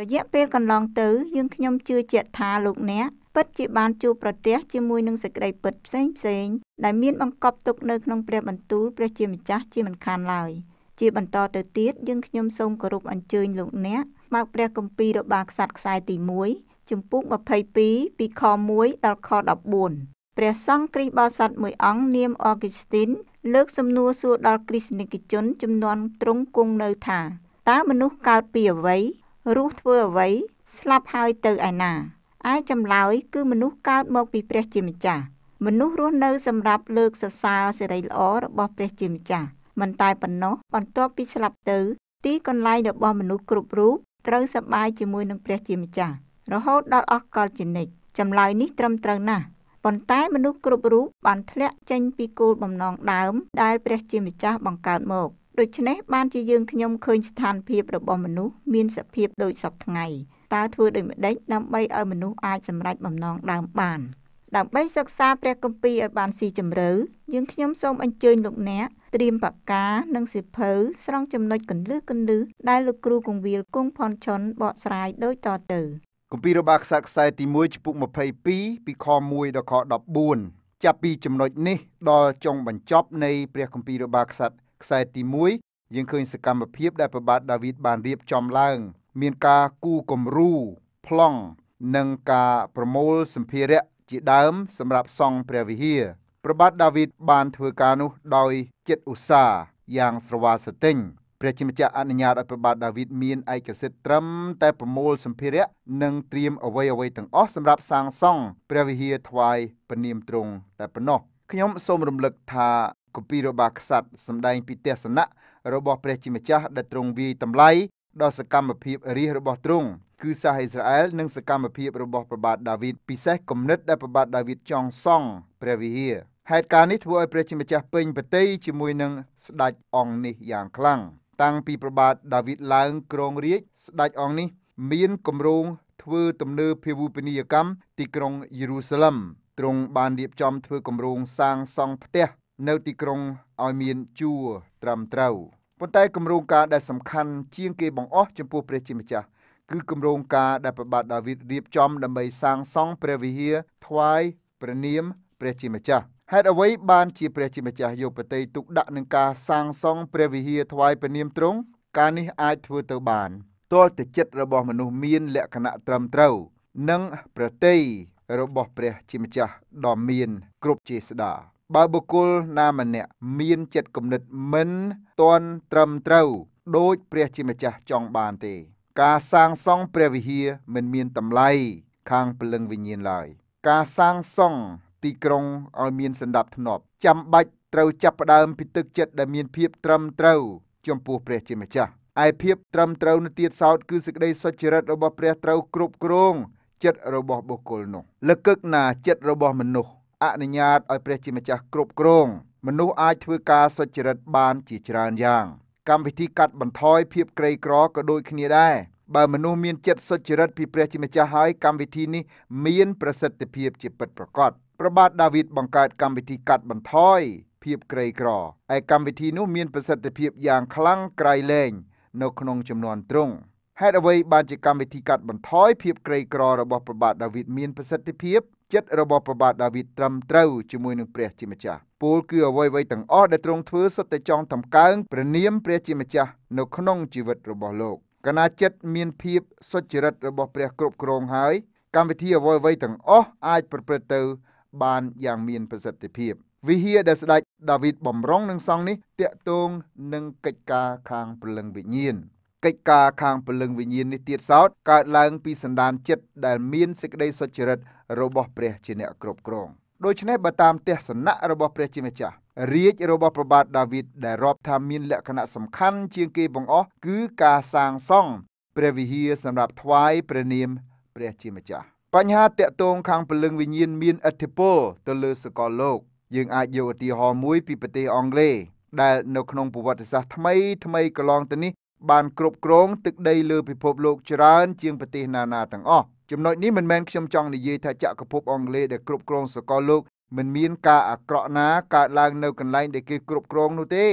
រយៈពេលកន្លងទៅយើងខ្ញុំជឿជាក់ថាលោកអ្នកពិតជាបានជួបប្រទះជាមួយនឹងសេចក្តីពិតផ្សេងផ្សេងដែលមានបង្កប់ទុកនៅក្នុងព្រះបន្ទូលព្រះជាម្ចាស់ជាមិនខានឡើយជាបន្តទៅទៀតយើងខ្ញុំសូមគោរពអញ្ជើញលោកអ្នកបើកព្រះគម្ពីររបស់ខ្សាត់ខ្សែទី1ជំពូក22ពីខ1ដល់ខ14ព្រះសង្ឃគ្រីស្ទបរិស័ទមួយអង្គនាមអូហ្គីស្ទីនលើកសំណួរសួរដល់គ្រីស្ទនិកជនចំនួនត្រង់គង់នៅថាតើមនុស្សកើតពីអ្វីរស់ធ្វើអ្វីស្លាប់ហើយទៅឯណាឯចម្លើយគឺមនុស្សកើតមកពីព្រះជាម្ចាស់មនុស្សរស់នៅសម្រាប់លើកសរសើរសេរីល្អរបស់ព្រះជាម្ចាស់មិនតែប៉ុណ្ណោះបន្ទាប់ពីស្លាប់ទៅទីកន្លែងរបស់មនុស្សគ្រប់រូបត្រូវសប្បាយជាមួយនឹងព្រះជាម្ចាស់រហូតដល់អស់កលជានិច្ចចម្លើយនេះត្រឹមត្រូវណាស់ប៉ុន្តែមនុស្សគ្រប់រូបបានធ្លាក់ចេញពីគោលបំណងដើមដែលព្រះជាម្ចាស់បង្កើតមកដូច្នេះបានជាយើងខ្ញុំឃើញស្ថានភាពរបស់មនុស្សមានសភាពដូចសពថ្ងៃតើធ្វើដូចម្តេចដើម្បីឲ្យមនុស្សអាចសម្រេចបំណងដើមបាន ដើម្បីសិក្សាព្រះគម្ពីរឲ្យបានស៊ីជម្រៅយើងខ្ញុំសូមអញ្ជើញលោកអ្នក ត្រៀមបកានិងសិភៅស្រង់ចំណុចកន្លឹះកន្លឹះដែលលោកគ្រូកងវិលគង់ផនឆុនបកស្រាយដូចតទៅគម្ពីររបស់ខ្សែខ្សែ ទី1ចំពុក22ពីខ1ដល់ខ14ចាប់ពីចំណុចនេះ ដល់ចុងបញ្ចប់នៃព្រះគម្ពីររបស់ខ្សត្រខ្សែទី1យើងឃើញសកម្មភាព ដែលព្រះបាទដាវីតបានរៀបចំឡើងមានការគូគំរូប្លង់និងការប្រមូលសម្ភារៈជាដើម សម្រាប់សង់ព្រះវិហារព្រះបាទដាវីតបានធ្វើការនោះដោយចិត្តឧស្សាហ៍យ៉ាងស្រវាសទិញព្រះជាម្ចាស់អនុញ្ញាតឲ្យព្រះបាទដាវីតមានឯកសិទ្ធិត្រឹមតែប្រមូលសម្ភារៈនិងត្រៀមអ្វីអ្វីទាំងអស់សម្រាប់សាងសង់ព្រះវិហារថ្វាយព្រះនាមទ្រង់តែប៉ុណ្ណោះខ្ញុំសូមរំលឹកថាគម្ពីររបស់ក្សត្រសម្ដែងពីទស្សនៈរបស់ព្រះជាម្ចាស់ដែលទ្រង់វាយតម្លៃដល់សកម្មភាពរាជរបស់ទ្រង់គឺសាសអ៊ីស្រាអែលនិងសកម្មភាពរបស់ប្របាទដាវីតពិសេសគំនិតដែលប្របាទដាវីតចង់សង់ព្រះវិហារហេតុការណ៍នេះធ្វើឲ្យព្រះជាម្ចាស់ពេញប្រតិជាមួយនឹងស្ដេចអង្គនេះយ៉ាងខ្លាំងតាំងពីប្របាទដាវីតឡើងគ្រងរាជស្ដេចអង្គនេះ មានគម្រោងធ្វើទំនើបភាវូបនីយកម្មទីក្រុងយេរូសាឡិមទ្រង់បានរៀបចំធ្វើគម្រោងសាងសង់ផ្ទះនៅទីក្រុងឲ្យមានជួរត្រឹមត្រូវប៉ុន្តែគម្រោងការដែលសំខាន់ជាងគេបង្អស់ចំពោះព្រះជាម្ចាស់ គឺគម្រោងការដែលប្របាទដាវីតរៀបចំដើម្បីសាងសង់ព្រះវិហារថ្វាយព្រះនាមព្រះជាម្ចាស់ហេតុអ្វីបានជាព្រះជាម្ចាស់យកប្រតិទុកដាក់នឹងការសាងសង់ព្រះវិហារថ្វាយព្រះនាមទ្រង់ការនេះអាចធ្វើទៅបានទាល់តែចិត្តរបស់មនុស្សមានលក្ខណៈត្រឹមត្រូវ និងប្រតិរបស់ព្រះជាម្ចាស់ដ៏មានគ្រប់ជាស្ដាបើបុគ្គលណាម្នាក់មានចិត្តគំនិតមិនតន់ត្រឹមត្រូវដោយព្រះជាម្ចាស់ចង់បានទេ ការសាងសង់ព្រះវិហារមិនមានតម្លៃខាងព្រលឹងវិញ្ញាណឡើយការសាងសង់ទីក្រុងឲ្យមានសណ្ដាប់ធ្នាប់ចាំបាច់ត្រូវចាប់ផ្ដើមពីទឹកចិត្តដែលមានភាព ត្រឹមត្រូវ ចំពោះព្រះជាម្ចាស់ឯភាពត្រឹមត្រូវនៅទៀតសោត គឺសេចក្តីសុចរិតរបស់ព្រះត្រូវគ្រប់គ្រងចិត្តរបស់បុគ្គលនោះ លកឹកណាចិត្តរបស់មនុស្សអនុញ្ញាតឲ្យព្រះជាម្ចាស់គ្រប់គ្រង មនុស្សអាចធ្វើការសុចរិតបានជាច្រើនយ៉ាងកម្មវិធីកាត់បន្ថយភាពក្រីក្រក៏ដូចគ្នាដែរបើមនុស្សមានចិត្តសុចរិតពីព្រះជាម្ចាស់ហើយកម្មវិធីនេះមានប្រសិទ្ធភាពជាពិតប្រាកដព្រះបាទដាវីតបង្កើតកម្មវិធីកាត់បន្ថយភាពក្រីក្រឯកម្មវិធីនោះមានប្រសិទ្ធភាពយ៉ាងខ្លាំងក្រៃលែងនៅក្នុងចំនួនទ្រង់ហេតុអ្វីបានជាកម្មវិធីកាត់បន្ថយភាពក្រីក្ររបស់ព្រះបាទដាវីតមានប្រសិទ្ធភាពចិត្តរបស់ព្រះបាទដាវីតត្រឹមត្រូវជាមួយនឹងព្រះជាម្ចាស់ពលគឺអ្វីៗទាំងអស់ដែលទ្រង់ធ្វើសុទ្ធតែចង់តម្កើងព្រះនាមព្រះជាម្ចាស់នៅក្នុងជីវិតរបស់លោក កណាចិត្តមានភាពសុចរិតរបស់ព្រះគ្រប់គ្រងហើយកម្មវិធីអ្វីៗទាំងអស់អាចប្រព្រឹត្តទៅបានយ៉ាងមានប្រសិទ្ធភាព វិហារដែលស្ដេចដាវីតបំរុងនឹងសង់នេះតាក់ទងនឹងកិច្ចការខាងព្រលឹងវិញ្ញាណកិច្ចការខាងព្រលឹងវិញ្ញាណនេះទៀតសោតកើតឡើងពីសន្តានចិត្តដែលមានសេចក្តីសុចរិតរបស់ព្រះជាអ្នកគ្រប់គ្រងដូច្នេះបើតាមទស្សនៈរបស់ព្រះជាម្ចាស់រាជរបស់ប្របាទដាវីតដែលរាប់ថាមានលក្ខណៈសំខាន់ជាងគេបង្អស់គឺការសាងសង់ព្រះវិហារសម្រាប់ថ្វាយព្រះនាមព្រះជាម្ចាស់បញ្ហាតាក់ទងខាងពលឹងវិញ្ញាណមានឥទ្ធិពលទៅលើសកលលោកយើងអាចយកឧទាហរណ៍មួយពីប្រទេសអង់គ្លេសដែលនៅក្នុងប្រវត្តិសាស្ត្រថ្មីថ្មីកន្លងទៅនេះបានគ្រប់គ្រងទឹកដីលើពិភពលោកច្រើនជាងប្រទេសណានាទាំងអស់ចំណុចនេះមិនមែនខ្ញុំចង់និយាយថាចក្រភពអង់គ្លេសដែលគ្រប់គ្រងសកលលោក មិនមានការអាក្រក់ណាកើតឡើងនៅកន្លែងដែលគេគ្រប់គ្រងនោះទេ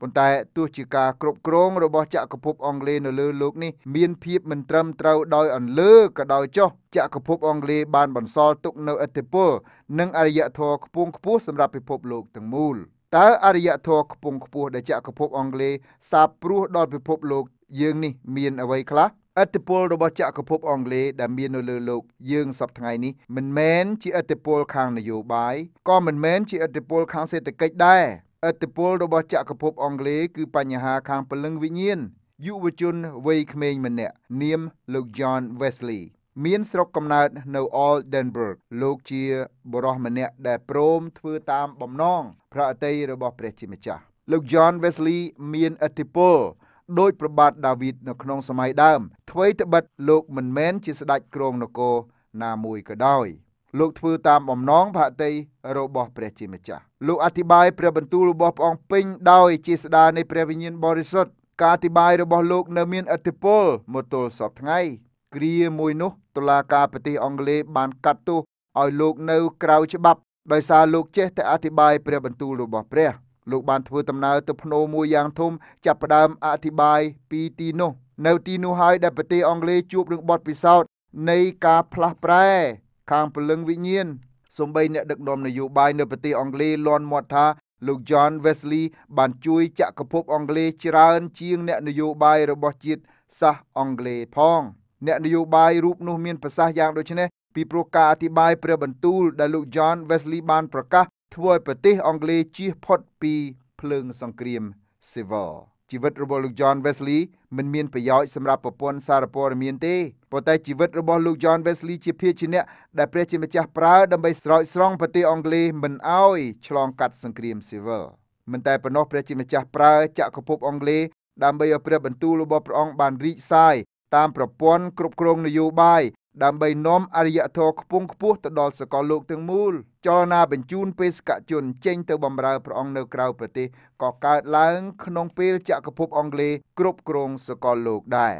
ប៉ុន្តែទោះជាការគ្រប់គ្រងរបស់ចក្រភពអង់គ្លេសនៅលើលោកនេះមានភាពមិនត្រឹមត្រូវដោយអន្លើក៏ដោយចុះចក្រភពអង់គ្លេសបានបន្សល់ទុកនៅឥទ្ធិពលនិងអរិយធម៌ខ្ពង់ខ្ពស់សម្រាប់ពិភពលោកទាំងមូល។តើអរិយធម៌ខ្ពង់ខ្ពស់ដែលចក្រភពអង់គ្លេសសាបព្រោះដល់ពិភពលោកយើងនេះមានអ្វីខ្លះអត្តពលរបស់ចក្រភពអង់គ្លេសដែលមាននៅលើលោកយើងសប្តាហ៍នេះមិនមែនជាអត្តពលខាងនយោបាយក៏មិនមែនជាអត្តពលខាងសេដ្ឋកិច្ចដែរអត្តពលរបស់ចក្រភពអង់គ្លេសគឺបញ្ហាខាងពលឹងវិញ្ញាណយុវជនវ័យក្មេងម្នាក់នាមលោក John Wesley មានស្រុកកំណើតនៅ Oldenburg លោកជាបុរសម្នាក់ដែលព្រមធ្វើតាមបំណងព្រះអតីរបស់ព្រះជាម្ចាស់លោក John Wesley មានអធិពលដោយប្របាទដាវីតនៅក្នុងសម័យដើមអ្វីត្បិតលោកមិនមែនជាស្ដេចក្រុងនគរណាមួយក៏ដោយលោកធ្វើតាមបំណងព្រះតីរបស់ព្រះជាម្ចាស់លោកអធិប្បាយព្រះបន្ទូលរបស់ព្រះអង្គពេញដោយជាស្ដារនៃព្រះវិញ្ញាណបរិសុទ្ធការអធិប្បាយរបស់លោក នៅមានអធិពលមកទល់សពថ្ងៃគ្រាមួយនោះតុលាការប្រទេសអង់គ្លេសបានកាត់ទោសឲ្យលោកនៅក្រៅច្បាប់ ដោយសារលោកចេះតែអធិប្បាយព្រះបន្ទូលរបស់ព្រះលោកបានធ្វើដំណើរទៅភ្នំមួយយ៉ាងធំចាប់ផ្ដើមអធិប្បាយពីទីនោះ នៅទីនោះហើយដែលប្រទេសអង់គ្លេសជួបនឹងបទពិសោធន៍នៃការផ្លាស់ប្រែខាងពលឹងវិញ្ញាណសម្បីអ្នកដឹកនាំនយោបាយនៅប្រទេសអង់គ្លេសលាន់មាត់ថាលោក John Wesley បានជួយចក្រភពអង់គ្លេសច្រើនជាងអ្នកនយោបាយរបស់ជាតិសាសអង់គ្លេសផង។អ្នកនយោបាយរូបនោះមានប្រសាសន៍យ៉ាងដូចនេះពីព្រោះការអធិប្បាយព្រះបន្ទូលដែលលោក John Wesley បានប្រកាសធ្វើឲ្យប្រទេសអង់គ្លេសជៀសផុតពីភ្លើងសង្គ្រាម Civil ជីវិតរបស់លោក John Wesley មិនមានប្រយោជន៍សម្រាប់ប្រព័ន្ធសារព័ត៌មានទេប៉ុន្តែជីវិតរបស់លោក John Wesley ជាភាជាអ្នកដែលព្រះជាម្ចាស់ប្រើដើម្បីស្រោចស្រង់ប្រទេសអង់គ្លេសមិនឲ្យឆ្លងកាត់សង្គ្រាម Civil មិនតែប៉ុណ្ណោះព្រះជាម្ចាស់ប្រើចក្រភពអង់គ្លេសដើម្បីឲ្យព្រះបន្ទូលរបស់ព្រះអង្គបានរីកសាយតាមប្រព័ន្ធគ្រប់គ្រងនយោបាយដើម្បីនាំអរិយធម៌ខ្ពង់ខ្ពស់ទៅដល់សកលលោកទាំងមូលចលនាបញ្ជូនបេសកជនចេញទៅបម្រើព្រះអង្គនៅក្រៅប្រទេសក៏កើតឡើង ក្នុងពេលចក្រភពអង់គ្លេសគ្រប់គ្រងសកលលោកដែរ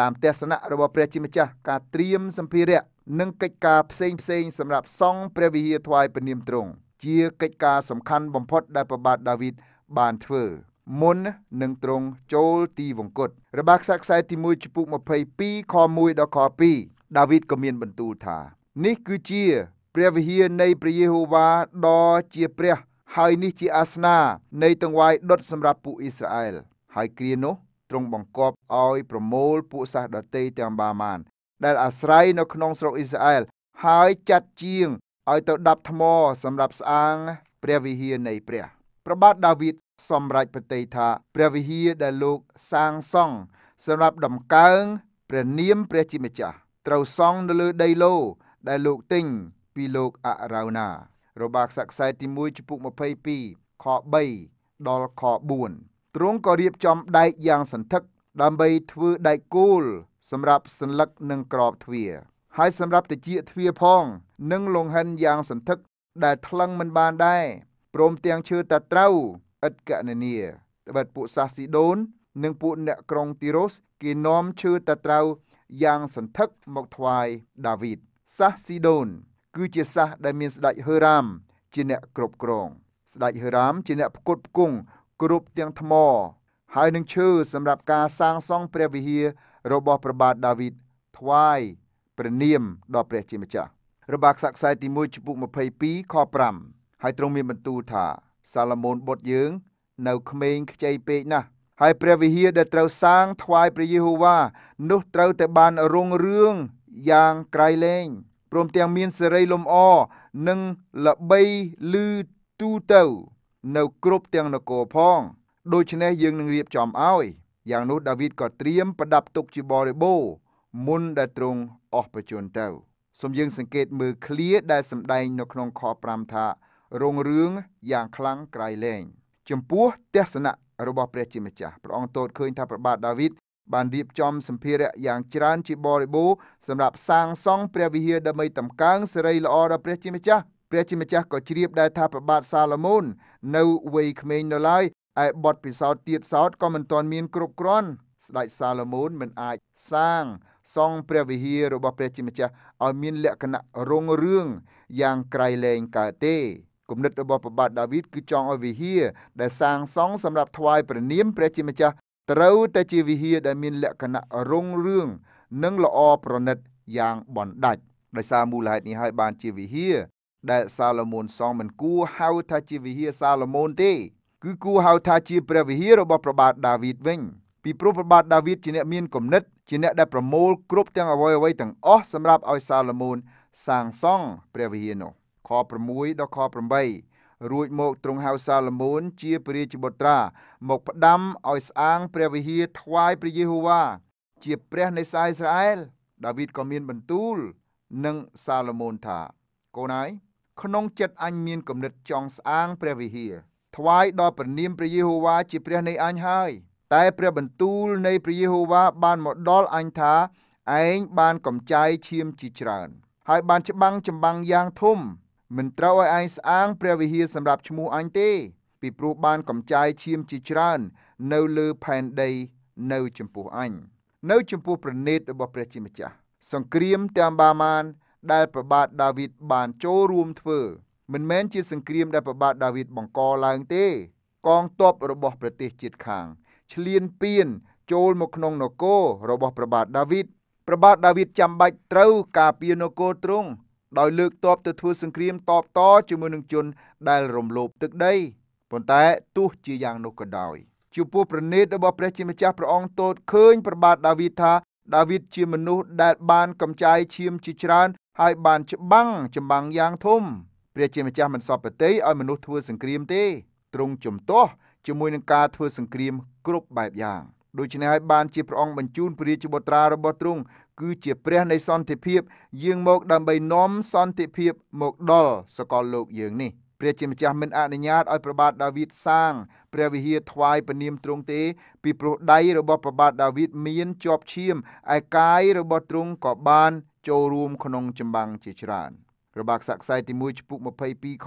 តាមទស្សនៈរបស់ព្រះជាម្ចាស់ការត្រៀមសម្ភារៈនិងកិច្ចការផ្សេងផ្សេងសម្រាប់សង់ព្រះវិហារថ្វាយព្រះនាមទ្រង់ជាកិច្ចការសំខាន់បំផុតដែលព្រះបាទដាវីតបានធ្វើមុននឹងទ្រង់ចូលទីវង្គតរបស់ខ្សែខ្សែទី1ចំពុក22ខ1ដល់ខ2ដាវីតក៏មានបន្ទូលថា នេះគឺជា ព្រះវិហារនៃព្រះយេហូវ៉ាដ៏ជាព្រះហើយនេះជាអាសនានៃទង្វាយដុតសម្រាប់ពួកអ៊ីស្រាអែលហើយគ្រានោះទ្រង់បង្គាប់ឲ្យប្រមូលពួកសាសដតីទាំងបាម៉ាន ដែលអាស្រ័យនៅក្នុងស្រុកអ៊ីស្រាអែលហើយចាត់ជាងឲ្យទៅដាប់ថ្មសម្រាប់ស្អាងព្រះវិហារនៃព្រះប្របាទដាវីតសម្រេចប្រតិថា ព្រះវិហារដែលលោកសាងសង់សម្រាប់ដំកើង ព្រះនាមព្រះជាម្ចាស់ត្រូវសង់នៅលើដីឡូដែលលោកទិញពីលោកអរោណារបាខ្សែខ្សែទី1ចំពុក22ខ3ដល់ខ4ទ្រង់ក៏រៀបចំដែកយ៉ាងសន្ធឹក ដើម្បីធ្វើដែកគោលសម្រាប់សัญลักษณ์និងក្របទ្វារហើយសម្រាប់តិចទ្វារផងនិងលង្ហិនយ៉ាងសន្ធឹក ដែលថ្លឹងមិនបានដែរព្រមទាំងឈើតាត្រូវឥតកណនីត្បិតពួកសាសស៊ីដូន និងពួកអ្នកក្រុងទីរ៉ូសគេនាំឈើតត្រូវយ៉ាងសន្ធឹកមកថ្វាយដាវីតសាសស៊ីដូន គឺជាសាសដែលមានស្ដេចហឺរ៉ាមជាអ្នកគ្រប់គ្រងស្ដេចហឺរ៉ាម ជាអ្នកផ្គត់ផ្គង់គ្រប់ទាំងថ្ម ហើយនឹងឈើសម្រាប់ការសាងសង់ព្រះវិហាររបស់ព្រះបាទដាវីតថ្វាយព្រះនាមដល់ព្រះជាម្ចាស់របាក់ខ្សាក់ខ្សែទី1ចំពុក22ខ5ហើយទ្រង់មានបន្ទូលថាសាឡូមោនបុត្រយើង នៅក្មេងខ្ចីពេកណាស់ហើយព្រះវិហារដែលត្រូវសាងថ្វាយព្រះយេហូវ៉ានោះត្រូវតែបានរុងរឿងយ៉ាងក្រៃលែងព្រមទាំងមានសេរីលំអនិងល្បីលឺទូទៅនៅគ្រប់ទាំងនគរផង ដូច្នេះយើងនឹងរៀបចំឲ្យយ៉ាងនោះដាវីតក៏ត្រៀមប្រដាប់ទុកជាបរិបូរមុនដែលទ្រង់អស់ប្រជជនទៅសូមយើងសង្កេតមើលឃ្លាដែលសម្ដែងនៅក្នុងខ5ថារុងរឿងយ៉ាងខ្លាំងក្រៃលែងចំពោះទស្សនៈរបស់ព្រះជាម្ចាស់ព្រះអង្គទតឃើញ ថាព្រះបាទដាវីតបានរៀបចំសម្ភារៈយ៉ាងច្រើនជាបរិបូរសម្រាប់សាងសង់ព្រះវិហារដើម្បីតម្កើងសិរីល្អដល់ព្រះជាម្ចាស់ព្រះជាម្ចាស់ក៏ជ្រាបដែរថាព្រះបាទសាឡូមោននៅវ័យក្មេងនៅឡើយឯបទពិសោធន៍ទៀតសោតក៏មិនទាន់មានគ្រប់គ្រាន់ស្ដេចសាឡូមោនមិនអាចសាងសង់ព្រះវិហាររបស់ព្រះជាម្ចាស់ឲ្យមាន លក្ខណៈរុងរឿង យ៉ាងក្រៃលែងកើតទេគំនិតរបស់ព្រះបាទដាវីតគឺចង់ឲ្យវិហារដែលសាងសង់សម្រាប់ថ្វាយព្រះនាមព្រះជាម្ចាស់ត្រូវតែជាវិហារដែលមានលក្ខណៈរុងរឿងនិងល្អប្រណិតយ៉ាងបណ្ដាច់ដោយសារមូលហេតុនេះហើយបានជាវិហារដែលសាឡូមោនសង់មិនគួរហៅថាជាវិហារសាឡូមោនទេ គឺគួរហៅថាជាព្រះវិហាររបស់ព្រះបាទដាវីតវិញពីព្រោះព្រះបាទដាវីតជាអ្នកមានគំនិតជាអ្នកដែលប្រមូលគ្រប់ទាំងអ្វីៗទាំងអស់សម្រាប់ឲ្យសាឡូមោនសាងសង់ព្រះវិហារនោះខ6ដល់ខ8រួចមកទ្រង់ហៅសាឡមូន ជាព្រះរាជបុត្រា មកផ្ដាំឲ្យស្អាង ព្រះវិហារថ្វាយព្រះយេហូវ៉ាជាព្រះនៃសាអ៊ីស្រាអែលដាវីតក៏មានបន្ទូលនឹងសាឡមូនថា កូនអើយក្នុងចិត្តអញមានគំនិតចង់ស្អាង ព្រះវិហារថ្វាយដល់ព្រះនាមព្រះយេហូវ៉ាជាព្រះនៃអញហើយ តែ ព្រះបន្ទូលនៃព្រះយេហូវ៉ាបានមកដល់អញថាឯងបានកំចាយឈាមជាច្រើន ហើយបានច្បាំងចម្បាំងយ៉ាងធំមិនត្រូវឲ្យឯងស្អាងព្រះវិហារសម្រាប់ឈ្មោះអញទេ ពីព្រោះបានកំចាយឈាមជាច្រើននៅលើផែនដីនៅចំពោះអញនៅចំពោះប្រណេតរបស់ព្រះជាម្ចាស់សង្គ្រាមទាំងបាម៉ាន ដែលប្របាទដាវីតបានចូលរួមធ្វើមិនមែនជាសង្គ្រាមដែលប្របាទដាវីតបង្កឡើងទេ កងទ័ពរបស់ប្រទេសជាតិខាង ឆ្លៀនពៀនចូលមកក្នុងនគររបស់ប្របាទដាវីតប្របាទដាវីតចាំបាច់ត្រូវការពារនគរទ្រង់ដោយលើកទ័ពទៅធ្វើសង្គ្រាមតបតជាមួយនឹងជនដែលរំលោភទឹកដីប៉ុន្តែទោះជាយ៉ាងនោះក៏ដោយជាពោះប្រណិតរបស់ព្រះជាម្ចាស់ព្រះអង្គទតឃើញប្របាទដាវីតថាដាវីតជាមនុស្សដែលបានកំចាយឈាមជាច្រើន ហើយបានច្បាំងចម្បាំងយ៉ាងធំ ព្រះជាម្ចាស់មិនសពប្រតិឲ្យមនុស្សធ្វើសង្គ្រាមទេទ្រង់ជំទាស់ជាមួយនឹងការធ្វើសង្គ្រាមគ្រប់បែបយ៉ាងដូច្នេះហើយបានជាព្រះអង្គបញ្ជូនព្រះរាជបុត្រារបស់ទ្រង់គឺជាព្រះនៃសន្តិភាពយាងមកដើម្បីនាំសន្តិភាពមកដល់សកលលោកយើងនេះព្រះជាម្ចាស់មិនអនុញ្ញាតឲ្យប្របាទដាវីតសាងព្រះវិហារថ្វាយពនាមទ្រង់ទេ ពីព្រោះដៃរបស់ប្របាទដាវីតមានជាប់ឈាមឯកាយរបស់ទ្រង់ក៏បានចូលរួមក្នុងចម្បាំងជាច្រើនរបាក់សាក់ខ្សែទី1ឈពុក22ខ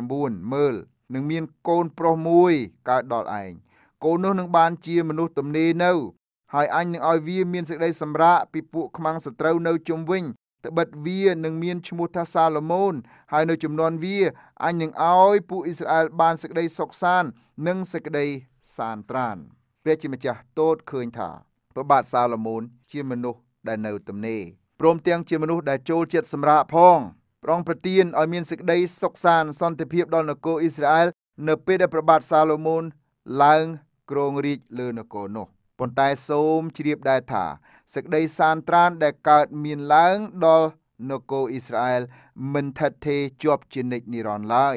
29មើលនឹងមានកូនប្រុសមួយកើតដល់ឯងកូននោះនឹងបានជាមនុស្សទំនេរនៅហើយអញនឹងឲ្យវាមានសេចក្តីសម្រាកពីពួកខ្មាំងសត្រូវនៅជុំវិញត្បិតវានឹងមានឈ្មោះថាសាឡូមោនហើយនៅចំនួនវាអញនឹងឲ្យពួកអ៊ីស្រាអែលបានសេចក្តីសុខសាន្តនិងសេចក្តីសានត្រានព្រះជាម្ចាស់ទតឃើញថាព្រះបាទសាឡូមោនជាមនុស្សដែលនៅ ទំនេរព្រមទាំងជាមនុស្សដែលចូលចិត្តសម្រាកផងព្រះអង្គប្រទានឲ្យមានសេចក្តីសុខសាន្តសន្តិភាពដល់នគរអ៊ីស្រាអែលនៅពេលដែលព្រះបាទសាឡូមោនឡើងគ្រងរាជលើនគរនោះប៉ុន្តែសូមជ្រាបដែរថាសេចក្តីសានត្រានដែលកើតមានឡើងដល់នគរអ៊ីស្រាអែល មិនថិតថេរជាប់ជានិច្ចនិរន្តរ៍ឡើយ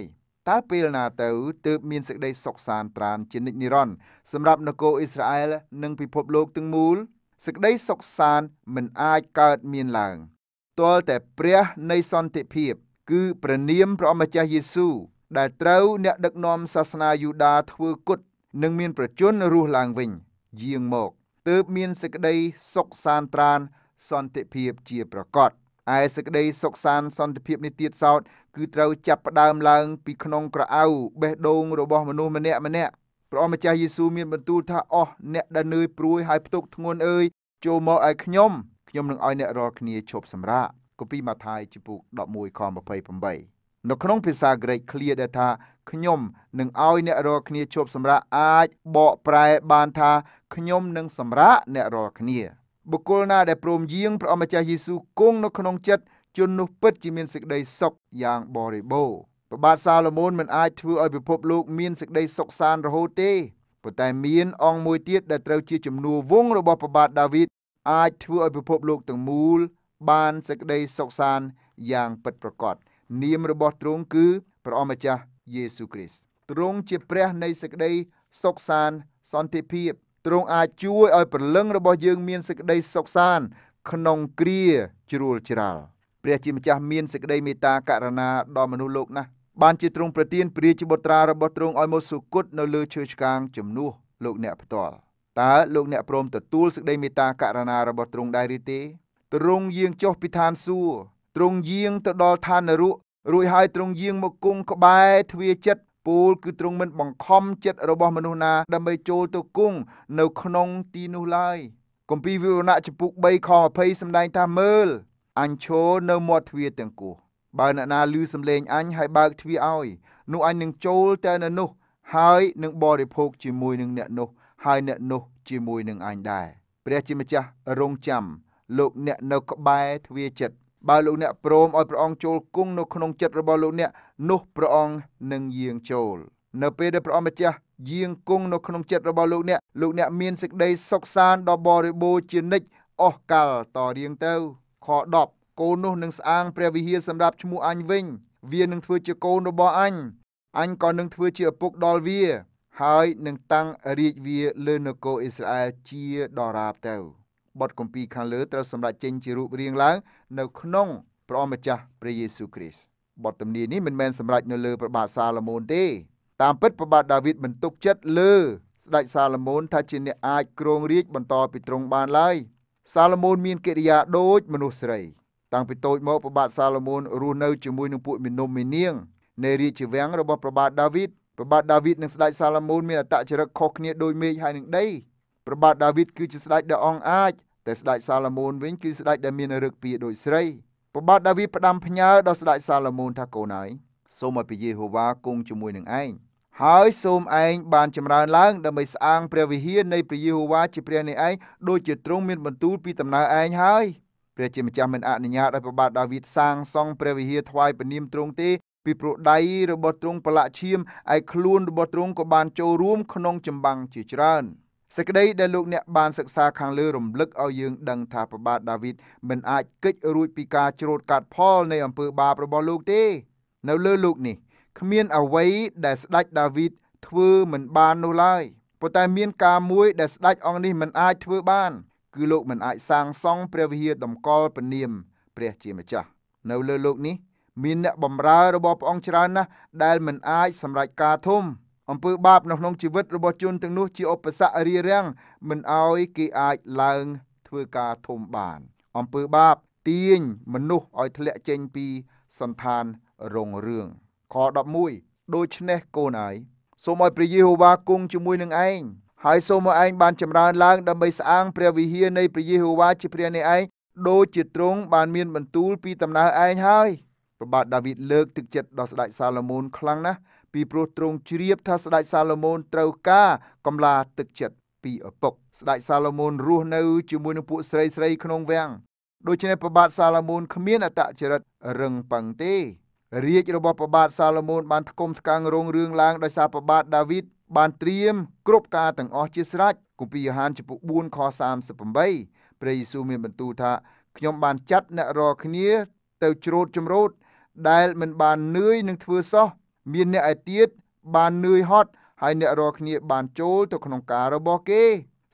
តើពេលណាទៅទើបមានសេចក្តីសុខសានត្រានជានិច្ចនិរន្តរ៍សម្រាប់នគរអ៊ីស្រាអែលនិងពិភពលោកទាំងមូលសេចក្តីសុខសានមិនអាចកើតមានឡើងទាល់តែព្រះនៃសន្តិភាព គឺព្រះនាមព្រះអម្ចាស់យេស៊ូវដែលត្រូវ អ្នកដឹកនាំសាសនាយូដាធ្វើគុតនិងមានប្រជញ្ញរស់ឡើងវិញ។យាងមកទើបមានសេចក្តីសុខសានត្រានសន្តិភាពជា ប្រកបឯសេចក្តីសុខសាន សន្តិភាពនេះទៀតសោតគឺត្រូវចាប់ផ្ដើមឡើង ពីក្នុងក្រអៅបេះដូងរបស់មនុស្សម្នាក់ម្នាក់ព្រះអម្ចាស់យេស៊ូវមានបន្ទូលថាអស់អ្នកដែលនឿយព្រួយហើយផ្ទុកធ្ងន់អើយចូលមកឲ្យខ្ញុំខ្ញុំនឹងឲ្យអ្នករាល់គ្នាឈប់សម្រាកគម្ពីរម៉ាថាយជំពូក11ខ28នៅក្នុងភាសាក្រិកឃ្លាដែលថាខ្ញុំនឹងឲ្យអ្នករាល់គ្នាជប់សម្រាប់អាចបកប្រែបានថាខ្ញុំនឹងសម្រាប់អ្នករាល់គ្នាបុគ្គលណាដែលព្រមយាងព្រះអម្ចាស់យេស៊ូវគង់នៅក្នុងចិត្តជននោះពិតជាមានសេចក្តីសុខយ៉ាងបរិបូរណ៍ព្រះបាទសាឡូមោនមិនអាចធ្វើឲ្យពិភពលោកមានសេចក្តីសុខសាន្តរហូតទេប៉ុន្តែមានអង្គមួយទៀតដែលត្រូវជាជំនួវងរបស់ព្រះបាទដាវីតអាចធ្វើឲ្យពិភពលោកទាំងមូលបានសេចក្តីសុខសាន្តយ៉ាងពិតប្រាកដនាមរបស់ទ្រង់គឺព្រះអម្ចាស់យេស៊ូគ្រីស្ទទ្រង់ជាព្រះនៃសេចក្តីសុខសាន្តសន្តិភាពទ្រង់អាចជួយឲ្យព្រលឹងរបស់យើងមានសេចក្តីសុខសាន្តក្នុងគ្រាជ្រួលច្រាលព្រះជាម្ចាស់មានសេចក្តីមេត្តាករុណាដល់មនុស្សលោកណាស់បានជាទ្រង់ប្រទានព្រះរាជបុត្រារបស់ទ្រង់ឲ្យមកសុគតនៅលើឈើឆ្កាងជំនួសលោកអ្នកផ្ទាល់តើលោកអ្នកព្រមទទួលសេចក្តីមេត្តាករុណារបស់ទ្រង់ដែរឬទេ ទ្រង់យាងចុះពីឋានសួគ៌ទ្រង់យាងទៅដល់ឋានរុរួចហើយទ្រង់យាងមកគង់ក្បែរទ្វារចិត្តពូលគឺទ្រង់មិនបង្ខំចិត្តរបស់មនុស្សណាដើម្បីចូលទៅគង់នៅក្នុងទីនោះឡើយគម្ពីរវិវរណៈចំពុក3ខ20សម្ដែងថាមើលអញឈរនៅមាត់ទ្វារទាំងគោះបើអ្នកណាឮសំឡេងអញហើយបើកទ្វារឲ្យនោះអញនឹងចូលទៅនៅនោះហើយនឹងបរិភោគជាមួយនឹងអ្នកនោះហើយអ្នកនោះជាមួយនឹងអញដែរព្រះជាម្ចាស់រងចាំលោកអ្នកនៅក្បែរទ្វារចិត្តបើលោកអ្នកព្រមឲ្យព្រះអង្គចូលគង់នៅក្នុងចិត្តរបស់លោកអ្នកនោះព្រះអង្គនឹងយាង ចូល នៅពេលដែលព្រះអង្គម្ចាស់យាងគង់នៅក្នុងចិត្តរបស់លោកអ្នកលោកអ្នកមានសេចក្តីសុខសាន្តដ៏បរិបូរណ៍ជានិច្ចអស់កាលតរៀងទៅខ10កូននោះនឹងស្អាងព្រះវិហារសម្រាប់ឈ្មោះអញវិញ វានឹងធ្វើជាកូនរបស់អញអញក៏នឹងធ្វើជាឪពុកដល់វា ហើយនឹងតាំងរាជវា លើនគរអ៊ីស្រាអែលជាដរាបទៅបទគម្ពីរខាងលើត្រូវសម្រេចចេញជារូបរាងឡើងនៅក្នុងព្រះម្ចាស់ព្រះយេស៊ូវគ្រីស្ទបទទំនាយនេះមិនមែនសម្រេចនៅលើព្រះបាទសាឡូមោនទេតាមពិតព្រះបាទដាវីតបន្ទុកចិត្តលើស្ដេចសាឡូមោនថាជាអ្នកអាចគ្រងរាជបន្តពីទ្រង់បានឡើយសាឡូមោនមានកិរិយាដូចមនុស្សស្រីតាំងពីតូចមកព្រះបាទសាឡូមោនរស់នៅជាមួយនឹងពួកមេនុំមេនាងនៃរាជវាំងរបស់ព្រះបាទដាវីតព្រះបាទដាវីតនិងស្ដេចសាឡូមោនមានអត្តចរិតខុសគ្នាដោយមេឃហើយនឹងដីព្រះបាទដាវីតគឺជាស្ដេចដ៏អង់អាចតែស្ដេចសាឡមូនវិញគឺស្ដេចដែលមានឫកពីដោយស្រីព្រះបាទដាវីតផ្ដាំផ្ញើដល់ស្ដេចសាឡមូនថាកូនហើយសូមឲ្យព្រះយេហូវ៉ាគង់ជាមួយនឹងឯងហើយសូមឯងបានចម្រើនឡើងដើម្បីស្អាងព្រះវិហារនៃព្រះយេហូវ៉ាជាព្រះនៃឯងដូចជាទ្រង់មានបន្ទូលពីដំណើរឯងហើយព្រះជាម្ចាស់មិនអនុញ្ញាតឲ្យព្រះបាទដាវីតសាងសង់ព្រះវិហារថ្វាយព្រះនាមទ្រង់ទេពីព្រោះដៃរបស់ទ្រង់ប្រឡាក់ឈាមឯខ្លួនរបស់ទ្រង់ក៏បានចូលរួមក្នុងចម្បាំងជាច្រើន។សេចក្តីដែលលោកអ្នកបានសិក្សាខាងលើរំលឹកឲ្យយើងដឹងថាព្រះបាទដាវីតមិនអាចគេចរួចពីការច្រូតកាត់ផលនៃអំពើបាបរបស់លោកទេនៅលើលោកនេះគ្មានអ្វីដែលស្ដេចដាវីតធ្វើមិនបាននោះឡើយប៉ុន្តែមានការមួយដែលស្ដេចអង្គនេះមិនអាចធ្វើបានគឺលោកមិនអាចសាងសង់ព្រះវិហារតម្កល់ពនាមព្រះជាម្ចាស់នៅលើលោកនេះមានអ្នកបម្រើរបស់ព្រះអង្គច្រើនណាស់ដែលមិនអាចសម្រេចការធំអំពើបាបនៅក្នុងជីវិតរបស់ជនទាំងនោះជាឧបសគ្គរារាំងមិនឲ្យគេអាចឡើងធ្វើការធំបាន អំពើបាបទាញមនុស្សឲ្យធ្លាក់ចេញពីសន្តានរុងរឿងខ11ដូច្នេះកូនឯងសូមឲ្យព្រះយេហូវ៉ាគង់ជាមួយនឹងឯងហើយសូមឲ្យឯងបានចម្រើនឡើងដើម្បីស្អាងព្រះវិហារនៃព្រះយេហូវ៉ាជាព្រះនៃឯងដូចជាទ្រង់បានមានបន្ទូលពីដំណើរឯងហើយព្រះបាទដាវីតលើកទឹកចិត្តដល់ស្ដេចសាឡូមោនខ្លាំងណាស់ពីព្រោះទ្រង់ជ្រាបថាស្ដេចសាឡូមោនត្រូវការកម្លាទឹកចិត្តពីឪពុកស្ដេចសាឡូមោនរស់នៅជាមួយនឹងពួកស្រីស្រីក្នុងវាំងដូច្នេះប្របាទសាឡូមោនគ្មានអត្តចរិតរឹងប៉ឹងទេ រាជរបស់ប្របាទសាឡូមោនបានថ្កុំថ្កាំងរងរឿងឡើងដោយសារប្របាទដាវីតបានត្រៀមគ្រប់ការទាំងអស់ជាស្រេចគម្ពីរយ៉ូហានចំពុ4ខ38ព្រះយេស៊ូវមានបន្ទូលថាខ្ញុំបានចាត់អ្នករាល់គ្នាទៅជ្រោតជំរោតដែលមិនបាននឿយនឹងធ្វើសោះមានអ្នកឯទៀតបាននឿយហត់ហើយអ្នករាល់គ្នាបានចូលទៅក្នុងការរបស់គេ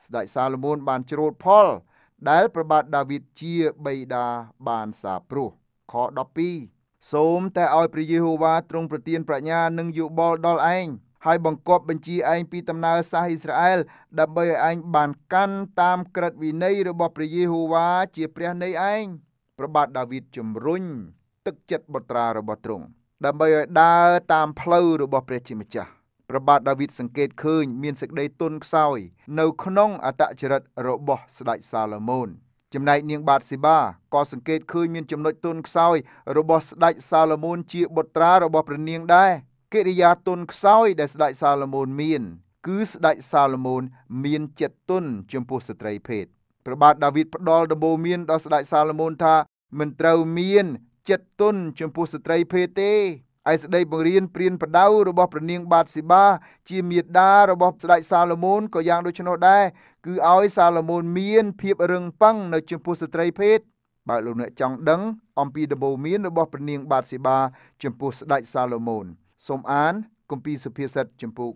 ស្ដេចសាឡូមោនបានច្រូតផល ដែលព្រះបាទដាវីតជាបិតាបានសាព្រោះខ12សូមតែឲ្យព្រះយេហូវ៉ាទ្រង់ប្រទានប្រាជ្ញានិងយោបល់ដល់ឯងហើយបង្គាប់បញ្ជាឯងពីដំណើរសាសអ៊ីស្រាអែលដើម្បីឲ្យឯងបានកាន់តាមក្រឹតវិន័យរបស់ព្រះយេហូវ៉ាជាព្រះនៃឯងព្រះបាទដាវីតជំរុញទឹកចិត្តបុត្រារបស់ទ្រង់ដើម្បីឲ្យដើរតាមផ្លូវរបស់ព្រះជាម្ចាស់ព្រះបាទដាវីតសង្កេតឃើញ មានសេចក្តីទន់ខ្សោយនៅក្នុងអតចរិតរបស់ស្ដេចសាឡូមោនចំណែកនាងបាទស៊ីបាក៏សង្កេតឃើញមានចំណុចទន់ខ្សោយរបស់ស្ដេចសាឡូមោនជាបុត្រារបស់ព្រះនាងដែរកិរិយាទន់ខ្សោយដែលស្ដេចសាឡូមោនមានគឺស្ដេចសាឡូមោនមានចិត្តទន់ចំពោះស្ត្រីភេទព្រះបាទដាវីតផ្ដល់ដំបូន្មាន ដល់ស្ដេចសាឡូមោនថាមិនត្រូវមានចិត្តទន់ចំពោះស្ត្រីភេទទេឯស្ដីបង្រៀនព្រានប្រដៅរបស់ព្រះនាង បាទស៊ីបា ជាមេដារបស់ស្ដេចសាឡូមូនក៏យ៉ាងដូច្នោះដែរគឺឲ្យសាឡូមូនមានភាពរឹងប៉ឹងនៅចំពោះស្ត្រីភេទបើលោកអ្នកចង់ដឹងអំពីដំបូន្មានរបស់ព្រះនាង បាទស៊ីបាចំពោះស្ដេចសាឡូមូនសូមអានគម្ពីរសុភាសិតចំពុក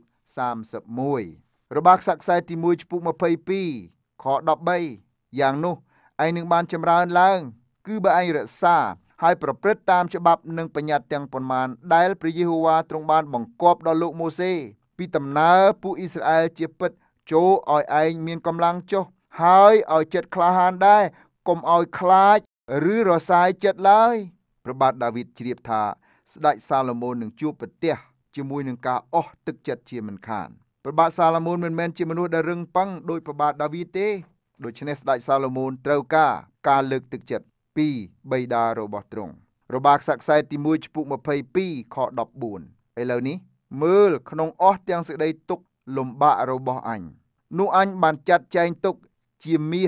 31របស់ខ្សែខ្សែទី1ចំពុក22ខ13យ៉ាងនោះឯងនឹងបានចម្រើនឡើង គឺបើឯងរក្សាហើយប្រព្រឹត្តតាមច្បាប់និងបញ្ញត្តិទាំងប៉ុន្មានដែលព្រះយេហូវ៉ាទ្រង់បានបង្គាប់ដល់លោកម៉ូសេពីដំណើរពួកអ៊ីស្រាអែលជាពិតចូលឲ្យឯងមានកម្លាំងចុះ ហើយឲ្យចិត្តក្លាហានដែរកុំឲ្យខ្លាចឬរសាយចិត្តឡើយព្រះបាទដាវីតជ្រាបថា ស្ដេចសាឡូមោននឹងជួបប្រទះជាមួយនឹងការអស់ទឹកចិត្តជាមិនខានព្រះបាទសាឡូមោនមិនមែនជាមនុស្សដែលរឹងប៉ឹងដោយព្រះបាទដាវីតទេដូច្នេះស្ដេចសាឡូមោនត្រូវការការលើកទឹកចិត្តពីបិតារបស់ទ្រង់របាខ្សត្រខ្សែទី1ចំពុក22ខ14ឥឡូវនេះមើលក្នុងអស់ទាំងសេចក្តីទុក លំបាករបស់អញនោះអញបានចាត់ចែងទុក ជាមា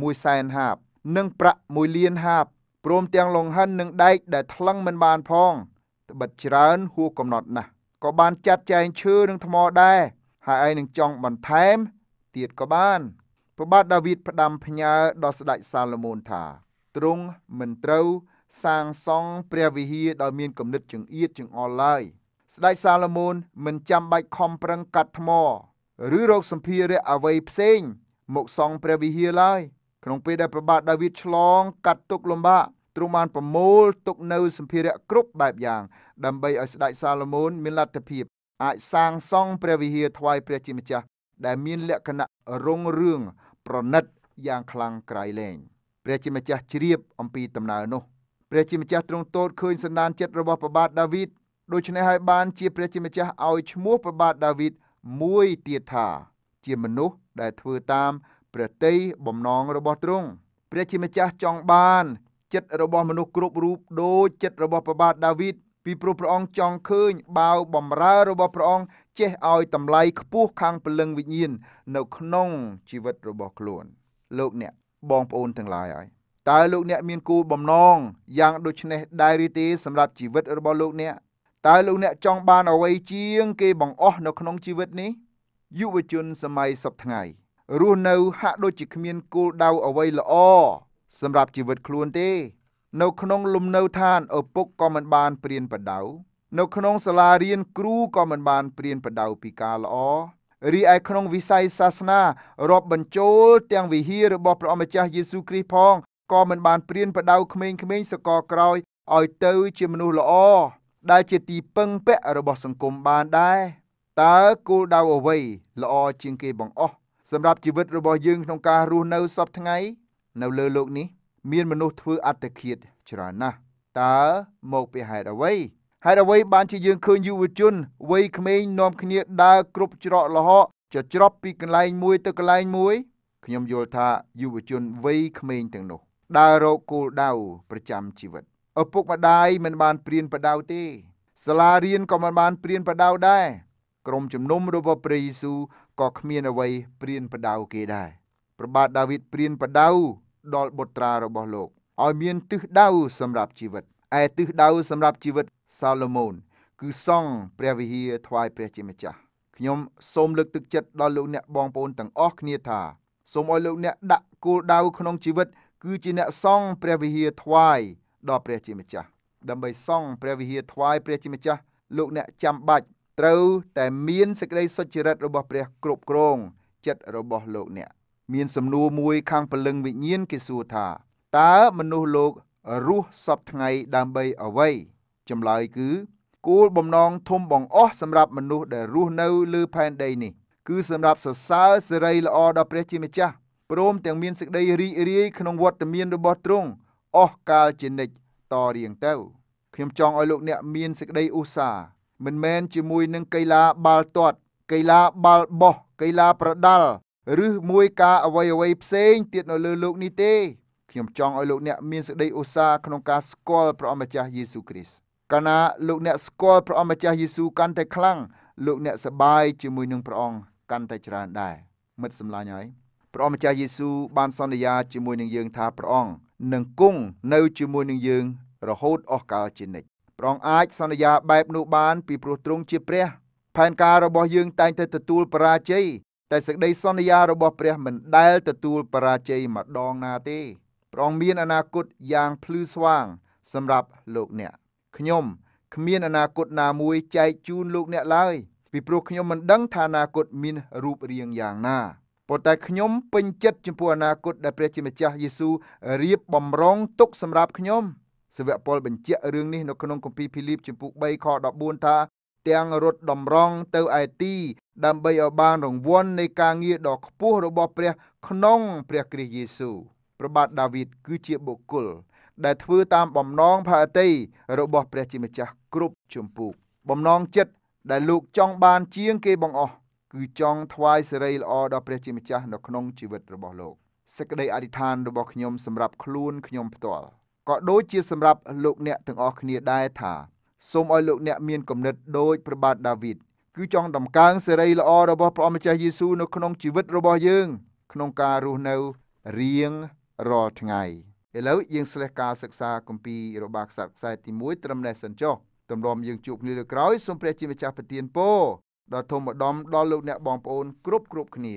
ស1សែនហាបនិង ប្រាក់1លានហាបព្រមទាំងលង្ហិននិងដែកដែលថ្លឹងមិនបានផង ត្បិតច្រើន ហួសកំណត់ណាស់ក៏បានចាត់ចែងឈើនិងថ្មដែរហើយឯងនឹងចង់បន្ថែមទៀតក៏បានព្រះបាទដាវីតផ្ដាំផ្ញើដល់ស្ដេចសាឡូមោនថាទ្រង់មិនត្រូវសាងសង់ព្រះវិហារដោយមានគំនិតចង្អៀតចង្អល់ឡើយស្ដេចសាឡូមោនមិនចាំបាច់ខំប្រឹងកាត់ថ្មឬរកសម្ភារៈអ្វីផ្សេងមកសង់ព្រះវិហារឡើយក្នុងពេលដែលប្របាទដាវីតឆ្លង កាត់ទុកលំបាកទ្រង់បានប្រមូលទុកនៅ សម្ភារៈគ្រប់បែបយ៉ាងដើម្បីឲ្យស្ដេចសាឡូមោនមានលទ្ធភាពអាចសាងសង់ព្រះវិហារថ្វាយព្រះជាម្ចាស់ដែលមានលក្ខណៈរុងរឿងប្រណិតយ៉ាងខ្លាំងក្រៃលែង។ព្រះជាម្ចាស់ជ្រាបអំពីដំណើរនោះព្រះជាម្ចាស់ទ្រង់ទតឃើញសន្តានចិត្តរបស់ព្រះបាទដាវីតដូច្នេះហើយបានជាព្រះជាម្ចាស់ឲ្យឈ្មោះព្រះបាទដាវីតមួយទៀតថា ជាមនុស្សដែលធ្វើតាមព្រះតីបំណងរបស់ទ្រង់ព្រះជាម្ចាស់ចង់បានចិត្តរបស់មនុស្សគ្រប់រូបដូចចិត្តរបស់ព្រះបាទដាវីតពីព្រោះព្រះអង្គចង់ឃើញបាវបំរើរបស់ព្រះអង្គចេះឲ្យតម្លៃខ្ពស់ខាងព្រលឹងវិញ្ញាណនៅក្នុងជីវិតរបស់ខ្លួនលោកអ្នកបងប្អូនទាំងឡាយហើយតើលោកអ្នកមានគូបំណងយ៉ាងដូចនេះដែរឬទេសម្រាប់ជីវិតរបស់លោកអ្នកតើលោកអ្នកចង់បានអ្វីជាងគេបង្អស់នៅក្នុងជីវិតនេះយុវជនសម័យសពថ្ងៃរស់នៅហាក់ដូចជាគ្មានគោលដៅអ្វីល្អសម្រាប់ជីវិតខ្លួនទេនៅក្នុងលំនៅឋានឪពុកក៏មិនបានព្រៀនប្រដៅនៅក្នុងសាលារៀនគ្រូក៏មិនបានព្រៀនប្រដៅពីការល្អរីឯក្នុងវិស័យសាសនារាប់បញ្ចូលទាំងវិហាររបស់ព្រះអម្ចាស់យេស៊ូវគ្រីស្ទផងក៏មិនបានព្រៀនប្រដៅក្មេងៗសកលក្រោយឲ្យទៅជាមនុស្សល្អដែលជាទីពឹងពាក់របស់សង្គមបានដែរតើគោលដៅអ្វីល្អជាងគេបងអស់សម្រាប់ជីវិតរបស់យើងក្នុងការរស់នៅសពថ្ងៃ នៅលើโลกនេះមានមនុស្សធ្វើអត្តឃាតច្រើនណាស់តើមកពីហេតុអ្វីហេតុអ្វីបានជាយើងឃើញយុវជនវ័យក្មេងនាំគ្នាដើរគ្រប់ច្រកលហកចច្រប់ពីកន្លែងមួយទៅកន្លែងមួយខ្ញុំយល់ថាយុវជនវ័យក្មេងទាំងនោះដើររកគោលដៅប្រចាំជីវិតឪពុកម្ដាយមិនបានព្រៀនបដៅទេសាលារៀនក៏មិនបានព្រៀនបដៅដែរក្រុមជំនុំរបស់ព្រះយេស៊ូវក៏គ្មានអ្វីព្រៀនបដៅគេដែរព្រះបាទដាវីតព្រៀនបដៅដល់បុត្រារបស់លោកឲ្យមានទិសដៅសម្រាប់ជីវិតឯទិសដៅសម្រាប់ជីវិតសាឡូមោនគឺសង់ព្រះវិហារថ្វាយព្រះជាម្ចាស់ខ្ញុំសូមលើកទឹកចិត្តដល់លោកអ្នកបងប្អូនទាំងអស់គ្នាថាសូមឲ្យលោកអ្នកដាក់គោលដៅក្នុងជីវិតគឺជាអ្នកសង់ព្រះវិហារថ្វាយដល់ព្រះជាម្ចាស់ ដើម្បីសង់ព្រះវិហារថ្វាយព្រះជាម្ចាស់លោកអ្នកចាំបាច់ត្រូវតែមានសេចក្តីសុចរិតរបស់ព្រះគ្រប់គ្រងចិត្តរបស់លោកអ្នកមានសំណួរមួយខាងព្រលឹងវិញ្ញាណគេសួរថាតើមនុស្សលោករស់សពថ្ងៃដើម្បីអ្វីចម្លើយគឺគោលបំណងធំបងអស់សម្រាប់មនុស្សដែលរស់នៅលើផែនដីនេះគឺសម្រាប់សរសើរសេរីល្អដល់ព្រះជាម្ចាស់ព្រមទាំងមានសេចក្តីរីករាយក្នុងវត្តមានរបស់ទ្រង់អស់កាលជានិច្ចតរៀងទៅ ខ្ញុំចង់ឲ្យលោកអ្នកមានសេចក្តីឧស្សាហ៍មិនមែនជាមួយនឹងកីឡាបាល់ទាត់កីឡាបាល់បោះកីឡាប្រដាល់ឬមួយ ការអ្វីអ្វីផ្សេងទៀតនៅលើលោកនេះទេខ្ញុំចង់ឲ្យលោកអ្នកមានសេចក្តីឧស្សាហ៍ក្នុងការស្គាល់ព្រះអម្ចាស់យេស៊ូគ្រីស្ទកាលណាលោកអ្នកស្គាល់ព្រះអម្ចាស់យេស៊ូកាន់តែខ្លាំងលោកអ្នកសប្បាយជាមួយនឹងព្រះអង្គកាន់តែច្រើនដែរមិត្តសម្លាញ់ហើយព្រះអម្ចាស់យេស៊ូបានសន្យាជាមួយនឹងយើងថាព្រះអង្គនឹងគង់នៅជាមួយនឹងយើង រហូតអស់កលជានិច្ចព្រះអង្គអាចសន្យាបែបនោះបាន ពីព្រោះទ្រង់ជាព្រះ ផែនការរបស់យើងតែងតែទទួលបរាជ័យតែសេចក្តីសន្យារបស់ ព្រះមិនដែលទទួលបរាជ័យម្ដងណាទេព្រះអង្គមានអនាគតយ៉ាងភ្លឺស្វាងសម្រាប់លោកអ្នកខ្ញុំគ្មានអនាគតណាមួយចែកជូនលោកអ្នកឡើយពីព្រោះខ្ញុំមិនដឹងថាអនាគតមានរូបរាងយ៉ាងណាប៉ុន្តែខ្ញុំពេញចិត្តចំពោះអនាគតដែលព្រះជាម្ចាស់យេស៊ូវរៀបបំរុងទុកសម្រាប់ខ្ញុំសាវកប៉ុលបញ្ជាក់រឿងនេះនៅក្នុងគម្ពីរភីលីបជំពូក3ខ14ថាទាំងរត់តម្រង់ទៅឯទីដើម្បីឲ្យបានរង្វាន់នៃការងារដ៏ខ្ពស់របស់ព្រះក្នុងព្រះគ្រីស្ទយេស៊ូវរបស់ដាវីតគឺជាបុគ្គល ដែលធ្វើតាមបំណងផាតីរបស់ព្រះជាម្ចាស់ គ្រប់ជំពូកបំណងចិត្តដែលលោកចង់បានជាងគេបងអស់គឺចង់ថ្វាយសេរីល្អដល់ព្រះជាម្ចាស់នៅក្នុងជីវិតរបស់លោកសេចក្តីអធិដ្ឋានរបស់ខ្ញុំសម្រាប់ខ្លួនខ្ញុំផ្ទាល់ក៏ដូចជាសម្រាប់លោកអ្នកទាំងអស់គ្នាដែរថាសូមឲ្យលោកអ្នក មានគំនិតដូចព្រះបាទដាវីតគឺចង់តម្កើងសេរីល្អរបស់ព្រះម្ចាស់យេស៊ូវនៅក្នុងជីវិតរបស់យើងក្នុងការរស់នៅរៀងរាល់ថ្ងៃឥឡូវយើងស្លេះការសិក្សាគម្ពីររបស់ខ្សត្រខ្សែទី1ត្រឹមនេះសិនចុះទម្រាំយើងជួបគ្នាលើក្រោយសូមព្រះជាម្ចាស់ប្រទានពរដល់ធម្មឧត្តមដល់លោកអ្នកបងប្អូន គ្រប់គ្រប់គ្នា